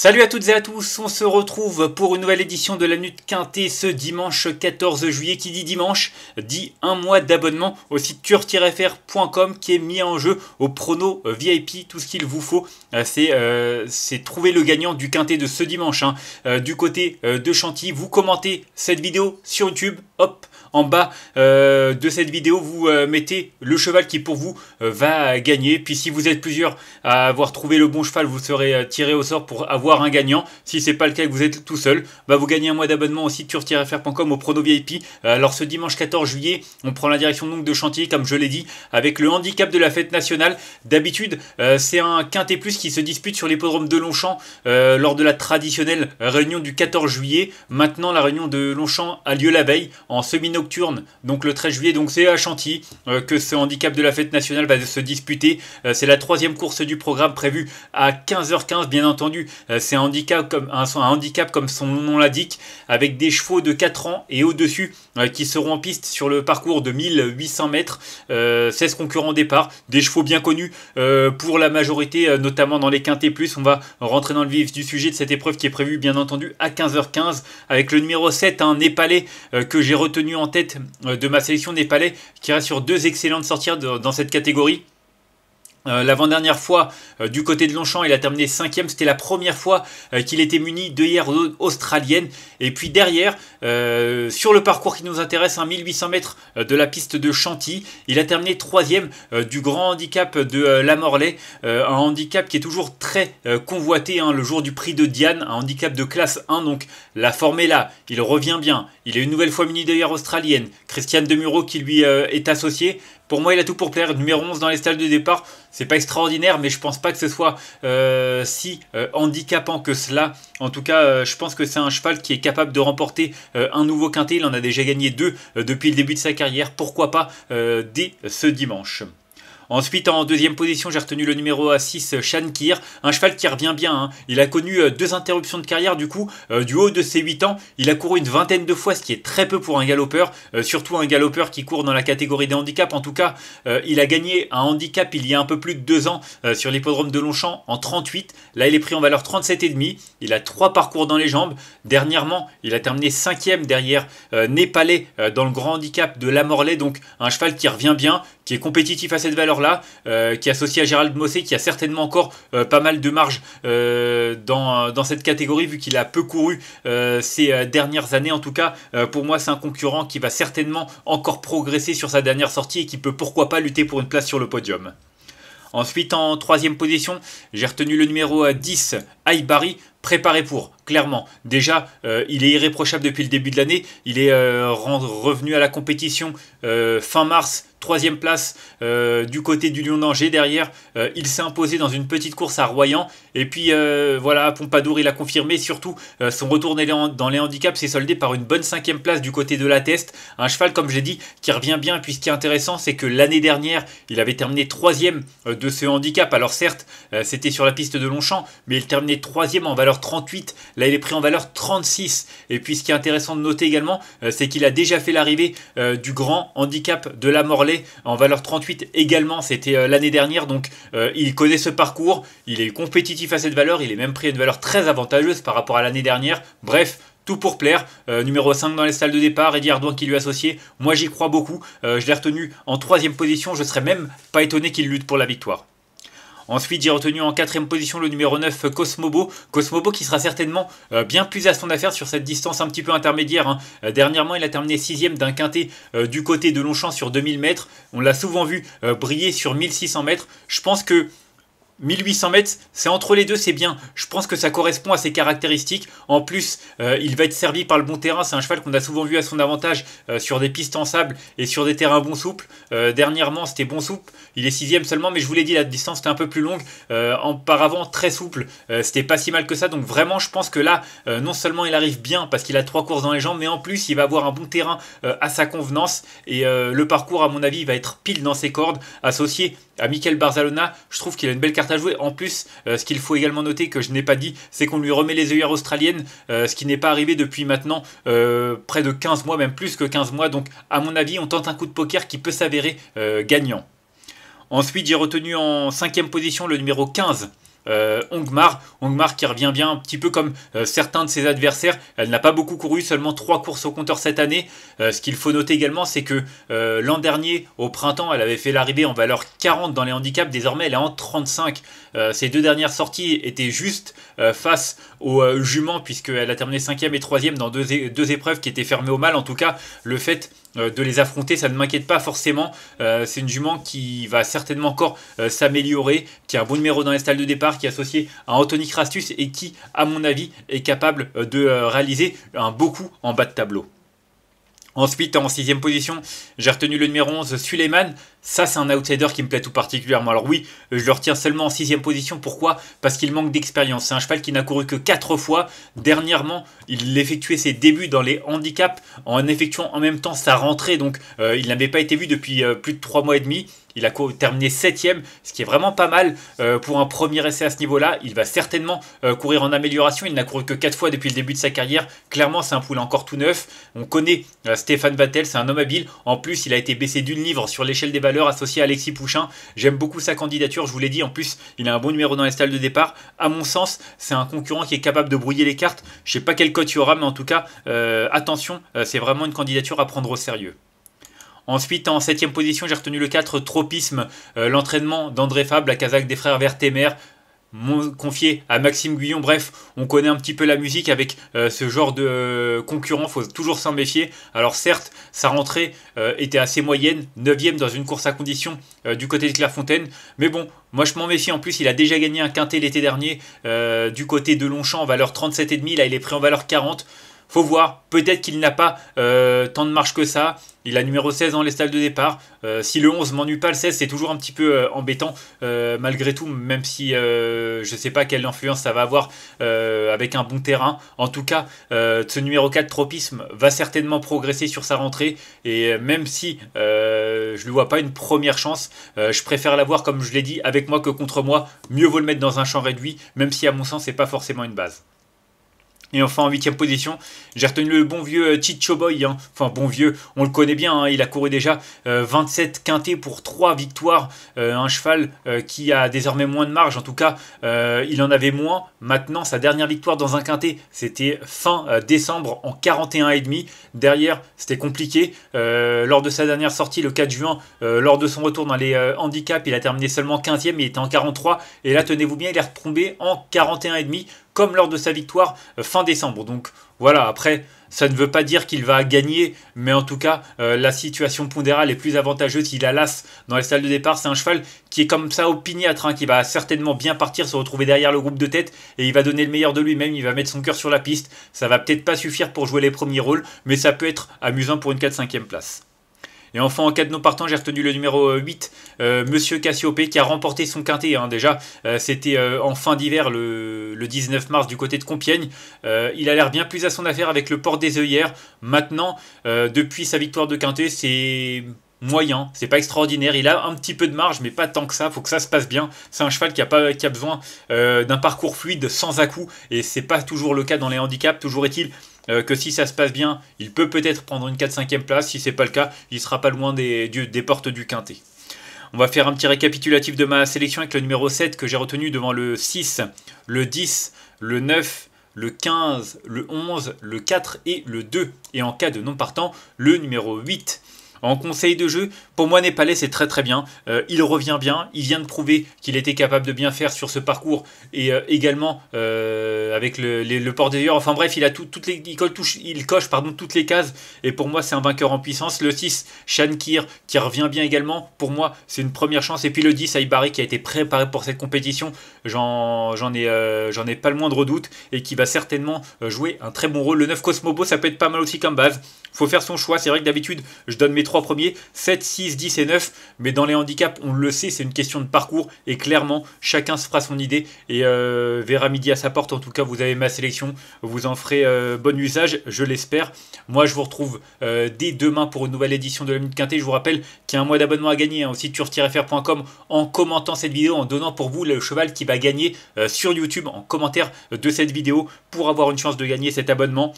Salut à toutes et à tous, on se retrouve pour une nouvelle édition de la Nuit Quintet ce dimanche 14 juillet qui dit dimanche dit un mois d'abonnement au site cure-fr.com qui est mis en jeu au prono VIP, tout ce qu'il vous faut euh, euh, c'est trouver le gagnant du Quintet de ce dimanche hein. euh, du côté de Chantilly, vous commentez cette vidéo sur YouTube, hop en bas euh, de cette vidéo, vous euh, mettez le cheval qui pour vous euh, va gagner. Puis si vous êtes plusieurs à avoir trouvé le bon cheval, vous serez tiré au sort pour avoir un gagnant. Si c'est pas le cas et que vous êtes tout seul, bah, vous gagnez un mois d'abonnement au site turf-fr.com au Prono VIP. Alors ce dimanche 14 juillet, on prend la direction donc de chantier comme je l'ai dit, avec le handicap de la fête nationale. D'habitude, c'est un quintet plus qui se dispute sur l'hippodrome de Longchamp lors de la traditionnelle réunion du 14 juillet. Maintenant, la réunion de Longchamp a lieu la veille en semi nocturne, donc le 13 juillet, donc c'est à Chantilly euh, que ce handicap de la fête nationale va se disputer. Euh, c'est la troisième course du programme prévue à 15h15, bien entendu. Euh, c'est un handicap, comme, un, handicap comme son nom l'indique, avec des chevaux de 4 ans et au-dessus qui seront en piste sur le parcours de 1800 mètres. 16 concurrents au départ, des chevaux bien connus pour la majorité, notamment dans les quintés plus. On va rentrer dans le vif du sujet de cette épreuve qui est prévue, bien entendu, à 15h15 avec le numéro 7, un népalais que j'ai retenu en tête euh, de ma sélection des palais, qui reste sur deux excellentes sorties dans cette catégorie. Euh, l'avant-dernière fois, euh, du côté de Longchamp, il a terminé 5 e C'était la première fois euh, qu'il était muni de hier australienne. Et puis derrière, sur le parcours qui nous intéresse, à 1800 mètres de la piste de Chantilly, il a terminé 3ème du grand handicap de la Morlaix. un handicap qui est toujours très convoité hein, le jour du prix de Diane, un handicap de classe 1. Donc la forme est là, il revient bien. Il est une nouvelle fois muni de hier australienne. Christiane Demuro qui lui est associée. Pour moi, il a tout pour plaire. Numéro 11 dans les stades de départ, c'est pas extraordinaire, mais je pense pas que ce soit euh, si euh, handicapant que cela. En tout cas, euh, je pense que c'est un cheval qui est capable de remporter un nouveau quintet. Il en a déjà gagné deux depuis le début de sa carrière. Pourquoi pas dès ce dimanche Ensuite, en deuxième position, j'ai retenu le numéro 6, Shankir, un cheval qui revient bien. Hein. Il a connu euh, deux interruptions de carrière, du coup, euh, du haut de ses 8 ans, il a couru une vingtaine de fois, ce qui est très peu pour un galopeur, euh, surtout un galopeur qui court dans la catégorie des handicaps. En tout cas, il a gagné un handicap il y a un peu plus de deux ans sur l'hippodrome de Longchamp en 38. Là, il est pris en valeur 37,5. Il a trois parcours dans les jambes. Dernièrement, il a terminé cinquième derrière Népalais dans le grand handicap de la Morlaix. donc un cheval qui revient bien, qui est compétitif à cette valeur-là, euh, qui est associé à Gérald Mossé, qui a certainement encore euh, pas mal de marge euh, dans, dans, cette catégorie, vu qu'il a peu couru ces dernières années. En tout cas, pour moi, c'est un concurrent qui va certainement encore progresser sur sa dernière sortie et qui peut pourquoi pas lutter pour une place sur le podium. Ensuite, en troisième position, j'ai retenu le numéro 10, Aibari, préparé pour clairement. Déjà, euh, il est irréprochable depuis le début de l'année. Il est euh, revenu à la compétition euh, fin mars, troisième place du côté du Lyon d'Angers. Derrière, il s'est imposé dans une petite course à Royan. Et puis, voilà, Pompadour, il a confirmé. Surtout, son retour dans les handicaps s'est soldé par une bonne cinquième place du côté de la Teste. Un cheval, comme j'ai dit, qui revient bien. Puis, ce qui est intéressant, c'est que l'année dernière, il avait terminé troisième de ce handicap. Alors, certes, c'était sur la piste de Longchamp, mais il terminait troisième en valeur 38 Là, il est pris en valeur 36. Et puis, ce qui est intéressant de noter également, euh, c'est qu'il a déjà fait l'arrivée euh, du grand handicap de la Morlaix en valeur 38 également. C'était euh, l'année dernière. Donc, il connaît ce parcours. Il est compétitif à cette valeur. Il est même pris à une valeur très avantageuse par rapport à l'année dernière. Bref, tout pour plaire. numéro 5 dans les salles de départ, Eddie Ardouin qui lui a associé. Moi j'y crois beaucoup. je l'ai retenu en troisième position. Je serais même pas étonné qu'il lutte pour la victoire. Ensuite, j'ai retenu en quatrième position le numéro 9, Cosmobo. Cosmobo qui sera certainement euh, bien plus à son affaire sur cette distance un petit peu intermédiaire. Hein. Euh, dernièrement, il a terminé sixième d'un quintet euh, du côté de Longchamp sur 2000 mètres. On l'a souvent vu briller sur 1600 mètres. Je pense que 1800 mètres, c'est entre les deux, c'est bien. Je pense que ça correspond à ses caractéristiques. En plus, euh, il va être servi par le bon terrain. C'est un cheval qu'on a souvent vu à son avantage euh, sur des pistes en sable et sur des terrains bon souple. Euh, dernièrement, c'était bon souple. Il est sixième seulement, mais je vous l'ai dit, la distance était un peu plus longue. auparavant très souple. c'était pas si mal que ça. Donc vraiment, je pense que là, non seulement il arrive bien parce qu'il a trois courses dans les jambes, mais en plus, il va avoir un bon terrain à sa convenance. Et le parcours, à mon avis, va être pile dans ses cordes. Associé à Michael Barzalona, je trouve qu'il a une belle carte à jouer. En plus, euh, ce qu'il faut également noter que je n'ai pas dit, c'est qu'on lui remet les œillères australiennes, euh, ce qui n'est pas arrivé depuis maintenant euh, près de 15 mois, même plus que 15 mois. Donc, à mon avis, on tente un coup de poker qui peut s'avérer gagnant. Ensuite, j'ai retenu en cinquième position le numéro 15, euh, Ongmar. Ongmar qui revient bien un petit peu comme euh, certains de ses adversaires. Elle n'a pas beaucoup couru, seulement trois courses au compteur cette année. Euh, ce qu'il faut noter également, c'est que l'an dernier, au printemps, elle avait fait l'arrivée en valeur 40 dans les handicaps. Désormais, elle est en 35. ses deux dernières sorties étaient juste face aux juments, puisqu'elle a terminé 5e et 3e dans deux épreuves qui étaient fermées au mal. En tout cas, le fait euh, de les affronter, ça ne m'inquiète pas forcément. Euh, c'est une jument qui va certainement encore euh, s'améliorer, qui a un bon numéro dans les stalles de départ, qui est associé à Anthony Crastus et qui, à mon avis, est capable de réaliser un beau coup en bas de tableau. Ensuite, en sixième position, j'ai retenu le numéro 11, Suleyman, Ça, c'est un outsider qui me plaît tout particulièrement. Alors oui, je le retiens seulement en sixième position. Pourquoi Parce qu'il manque d'expérience. C'est un cheval qui n'a couru que quatre fois. Dernièrement, il effectuait ses débuts dans les handicaps en effectuant en même temps sa rentrée. Donc, euh, il n'avait pas été vu depuis euh, plus de trois mois et demi. Il a terminé septième, ce qui est vraiment pas mal euh, pour un premier essai à ce niveau-là. Il va certainement euh, courir en amélioration. Il n'a couru que 4 fois depuis le début de sa carrière. Clairement, c'est un poulet encore tout neuf. On connaît euh, Stéphane Battel, c'est un homme habile. En plus, il a été baissé d'une livre sur l'échelle des valeurs associé à Alexis Pouchin. J'aime beaucoup sa candidature, je vous l'ai dit. En plus, il a un bon numéro dans les stalles de départ. À mon sens, c'est un concurrent qui est capable de brouiller les cartes. Je sais pas quel code il y aura, mais en tout cas, attention, c'est vraiment une candidature à prendre au sérieux. Ensuite, en 7 position, j'ai retenu le 4, Tropisme, euh, l'entraînement d'André Fable la Kazakh des frères Vertemer, confié à Maxime Guyon. Bref, on connaît un petit peu la musique avec euh, ce genre de concurrent, euh, concurrent, faut toujours s'en méfier. Alors certes, sa rentrée était assez moyenne, 9ème dans une course à condition du côté de Clairefontaine, mais bon, moi je m'en méfie en plus, il a déjà gagné un quintet l'été dernier du côté de Longchamp en valeur 37,5, là il est pris en valeur 40. Faut voir, peut-être qu'il n'a pas euh, tant de marche que ça. Il a numéro 16 dans les stades de départ. Euh, si le 11 m'ennuie pas, le 16, c'est toujours un petit peu euh, embêtant, malgré tout, même si je ne sais pas quelle influence ça va avoir avec un bon terrain. En tout cas, ce numéro 4, Tropisme, va certainement progresser sur sa rentrée. Et même si je lui vois pas une première chance, je préfère l'avoir, comme je l'ai dit, avec moi que contre moi. Mieux vaut le mettre dans un champ réduit, même si à mon sens, c'est pas forcément une base. Et enfin en huitième position, j'ai retenu le bon vieux euh, Chicho Boy, hein. enfin bon vieux, on le connaît bien, hein. il a couru déjà 27 euh, quintés pour 3 victoires, euh, un cheval qui a désormais moins de marge, en tout cas il en avait moins, maintenant sa dernière victoire dans un quintet c'était fin décembre en 41,5, derrière c'était compliqué, lors de sa dernière sortie le 4 juin, lors de son retour dans les handicaps, il a terminé seulement 15e, il était en 43, et là tenez-vous bien, il est retombé en 41,5, comme lors de sa victoire euh, fin décembre. Donc voilà, après, ça ne veut pas dire qu'il va gagner, mais en tout cas, euh, la situation pondérale est plus avantageuse. Il a l'as dans la salles de départ. C'est un cheval qui est comme ça opiniâtre, hein, qui va certainement bien partir, se retrouver derrière le groupe de tête, et il va donner le meilleur de lui-même. Il va mettre son cœur sur la piste. Ça va peut-être pas suffire pour jouer les premiers rôles, mais ça peut être amusant pour une 4-5e place. Et enfin, en cas de non partant, j'ai retenu le numéro 8, euh, euh, Monsieur Cassiopé, qui a remporté son quintet. Hein, déjà, euh, c'était en fin d'hiver, le, 19 mars, du côté de Compiègne. il a l'air bien plus à son affaire avec le port des œillères. Maintenant, depuis sa victoire de quintet, c'est moyen, c'est pas extraordinaire, il a un petit peu de marge mais pas tant que ça, faut que ça se passe bien, c'est un cheval qui a, pas, qui a besoin d'un parcours fluide sans à-coups et c'est pas toujours le cas dans les handicaps, toujours est-il euh, que si ça se passe bien, il peut peut-être prendre une 4-5e place. Si ce n'est pas le cas, il sera pas loin des, des portes du quintet. On va faire un petit récapitulatif de ma sélection avec le numéro 7 que j'ai retenu devant le 6, le 10, le 9, le 15, le 11, le 4 et le 2. Et en cas de non partant, le numéro 8. En conseil de jeu, pour moi, Népalais, c'est très très bien. Euh, il revient bien. Il vient de prouver qu'il était capable de bien faire sur ce parcours et euh, également euh, avec le, port des port Enfin bref, il, a toutes les, il, il coche pardon, toutes les cases et pour moi, c'est un vainqueur en puissance. Le 6, Shankir, qui revient bien également. Pour moi, c'est une première chance. Et puis le 10, Aibari, qui a été préparé pour cette compétition. J'en ai, ai pas le moindre doute et qui va certainement jouer un très bon rôle. Le 9, Cosmobo, ça peut être pas mal aussi comme base faut faire son choix. C'est vrai que d'habitude, je donne mes trois premiers, 7, 6, 10 et 9. Mais dans les handicaps, on le sait, c'est une question de parcours. Et clairement, chacun se fera son idée et euh, verra midi à sa porte. En tout cas, vous avez ma sélection. Vous en ferez euh, bon usage, je l'espère. Moi, je vous retrouve euh, dès demain pour une nouvelle édition de la Minute quintée. Je vous rappelle qu'il y a un mois d'abonnement à gagner hein, au site frcom en commentant cette vidéo, en donnant pour vous le cheval qui va gagner sur YouTube en commentaire de cette vidéo pour avoir une chance de gagner cet abonnement.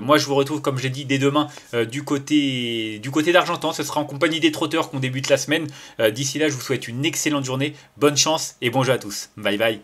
moi, je vous retrouve, comme j'ai dit, dès demain euh, du côté, du côté d'Argentan. Ce sera en compagnie des trotteurs qu'on débute la semaine. Euh, d'ici là, je vous souhaite une excellente journée, bonne chance et bon jeu à tous. Bye bye.